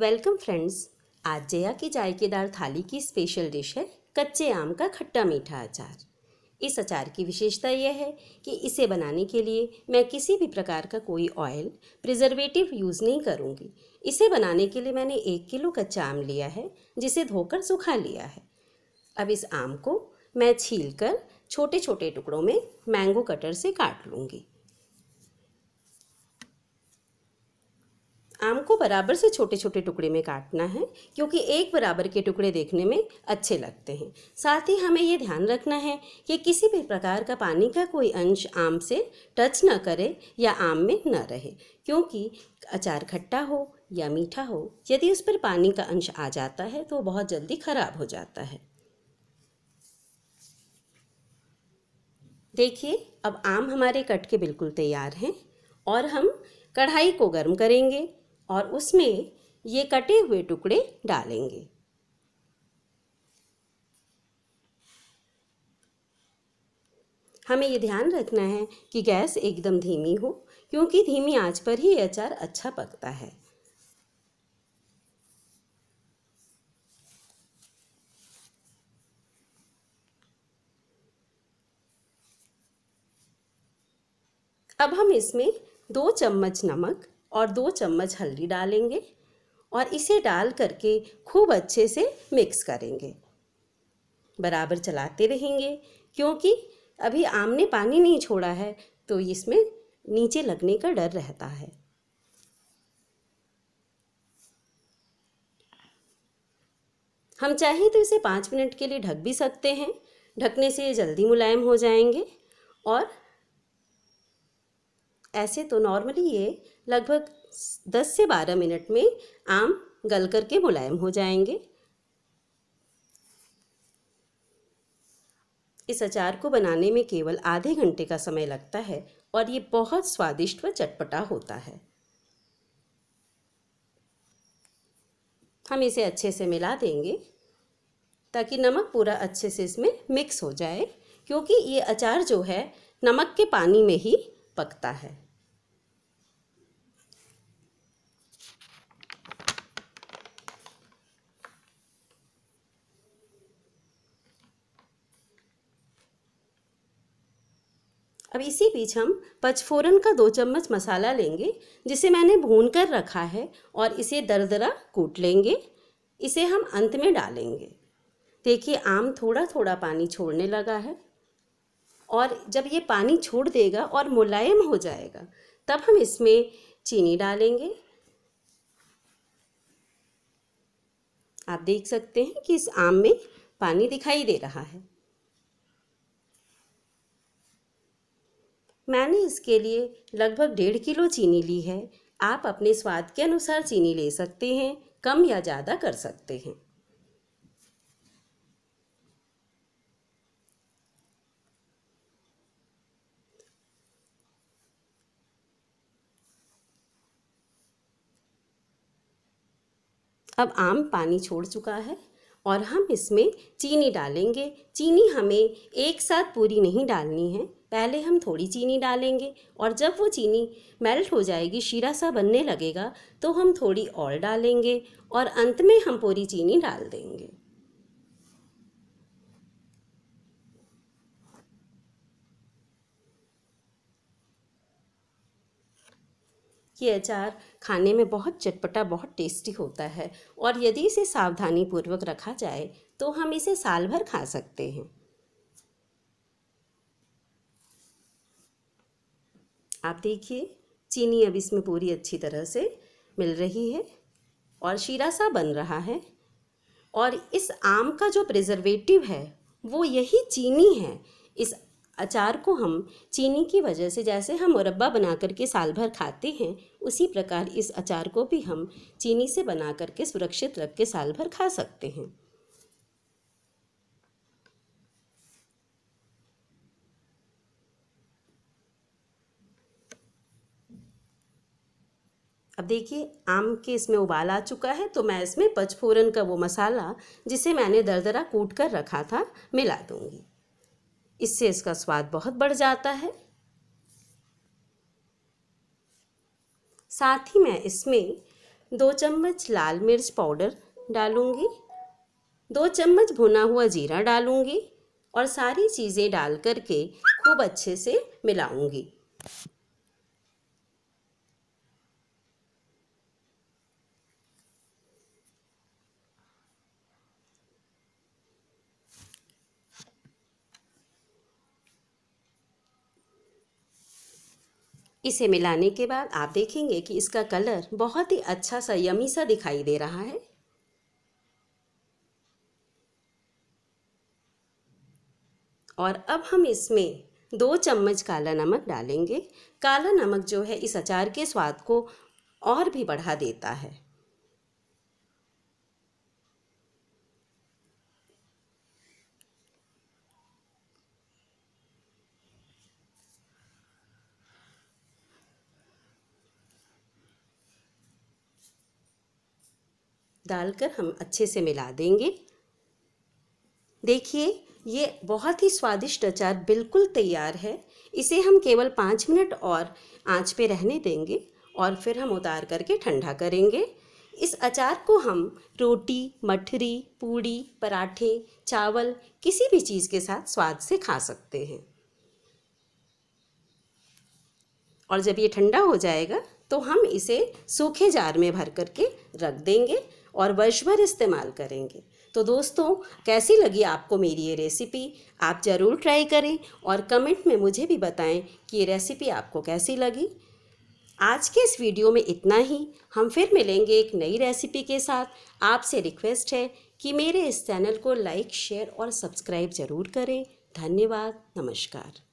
welcome friends आज जया की जायकेदार थाली की स्पेशल डिश है कच्चे आम का खट्टा मीठा अचार इस अचार की विशेषता यह है कि इसे बनाने के लिए मैं किसी भी प्रकार का कोई ऑयल प्रिजर्वेटिव यूज़ नहीं करूँगी इसे बनाने के लिए मैंने एक किलो कच्चा आम लिया है जिसे धोकर सुखा लिया है अब इस आम को मैं छील कर छोटे छोटे टुकड़ों में मैंगो कटर से काट लूँगी आम को बराबर से छोटे छोटे टुकड़े में काटना है क्योंकि एक बराबर के टुकड़े देखने में अच्छे लगते हैं साथ ही हमें ये ध्यान रखना है कि किसी भी प्रकार का पानी का कोई अंश आम से टच न करे या आम में न रहे क्योंकि अचार खट्टा हो या मीठा हो यदि उस पर पानी का अंश आ जाता है तो बहुत जल्दी खराब हो जाता है देखिए अब आम हमारे कट के बिल्कुल तैयार हैं और हम कढ़ाई को गर्म करेंगे और उसमें ये कटे हुए टुकड़े डालेंगे हमें ये ध्यान रखना है कि गैस एकदम धीमी हो क्योंकि धीमी आंच पर ही अचार अच्छा पकता है अब हम इसमें दो चम्मच नमक और दो चम्मच हल्दी डालेंगे और इसे डाल करके खूब अच्छे से मिक्स करेंगे बराबर चलाते रहेंगे क्योंकि अभी आम ने पानी नहीं छोड़ा है तो इसमें नीचे लगने का डर रहता है हम चाहें तो इसे पाँच मिनट के लिए ढक भी सकते हैं ढकने से ये जल्दी मुलायम हो जाएंगे और ऐसे तो नॉर्मली ये लगभग दस से बारह मिनट में आम गल करके मुलायम हो जाएंगे इस अचार को बनाने में केवल आधे घंटे का समय लगता है और ये बहुत स्वादिष्ट व चटपटा होता है हम इसे अच्छे से मिला देंगे ताकि नमक पूरा अच्छे से इसमें मिक्स हो जाए क्योंकि ये अचार जो है नमक के पानी में ही पकता है अब इसी बीच हम पचफोरन का दो चम्मच मसाला लेंगे जिसे मैंने भून कर रखा है और इसे दरदरा कूट लेंगे इसे हम अंत में डालेंगे देखिए आम थोड़ा थोड़ा पानी छोड़ने लगा है और जब ये पानी छोड़ देगा और मुलायम हो जाएगा तब हम इसमें चीनी डालेंगे आप देख सकते हैं कि इस आम में पानी दिखाई दे रहा है मैंने इसके लिए लगभग डेढ़ किलो चीनी ली है आप अपने स्वाद के अनुसार चीनी ले सकते हैं कम या ज़्यादा कर सकते हैं अब आम पानी छोड़ चुका है और हम इसमें चीनी डालेंगे चीनी हमें एक साथ पूरी नहीं डालनी है पहले हम थोड़ी चीनी डालेंगे और जब वो चीनी मेल्ट हो जाएगी शीरा सा बनने लगेगा तो हम थोड़ी और डालेंगे और अंत में हम पूरी चीनी डाल देंगे कि अचार खाने में बहुत चटपटा बहुत टेस्टी होता है और यदि इसे सावधानी पूर्वक रखा जाए तो हम इसे साल भर खा सकते हैं आप देखिए चीनी अब इसमें पूरी अच्छी तरह से मिल रही है और शीरा सा बन रहा है और इस आम का जो प्रिजर्वेटिव है वो यही चीनी है इस अचार को हम चीनी की वजह से जैसे हम मुरब्बा बना करके साल भर खाते हैं उसी प्रकार इस अचार को भी हम चीनी से बना करके सुरक्षित रख के साल भर खा सकते हैं अब देखिए आम के इसमें उबाल आ चुका है तो मैं इसमें पचफोरन का वो मसाला जिसे मैंने दरदरा कूट कर रखा था मिला दूंगी इससे इसका स्वाद बहुत बढ़ जाता है साथ ही मैं इसमें दो चम्मच लाल मिर्च पाउडर डालूँगी दो चम्मच भुना हुआ जीरा डालूँगी और सारी चीज़ें डाल करके खूब अच्छे से मिलाऊँगी इसे मिलाने के बाद आप देखेंगे कि इसका कलर बहुत ही अच्छा सा यमी सा दिखाई दे रहा है और अब हम इसमें दो चम्मच काला नमक डालेंगे काला नमक जो है इस अचार के स्वाद को और भी बढ़ा देता है डालकर हम अच्छे से मिला देंगे देखिए ये बहुत ही स्वादिष्ट अचार बिल्कुल तैयार है इसे हम केवल पाँच मिनट और आंच पे रहने देंगे और फिर हम उतार करके ठंडा करेंगे इस अचार को हम रोटी मठरी पूड़ी पराठे चावल किसी भी चीज़ के साथ स्वाद से खा सकते हैं और जब ये ठंडा हो जाएगा तो हम इसे सूखे जार में भर करके रख देंगे और वर्ष भर इस्तेमाल करेंगे तो दोस्तों कैसी लगी आपको मेरी ये रेसिपी आप ज़रूर ट्राई करें और कमेंट में मुझे भी बताएं कि ये रेसिपी आपको कैसी लगी आज के इस वीडियो में इतना ही हम फिर मिलेंगे एक नई रेसिपी के साथ आपसे रिक्वेस्ट है कि मेरे इस चैनल को लाइक शेयर और सब्सक्राइब ज़रूर करें धन्यवाद नमस्कार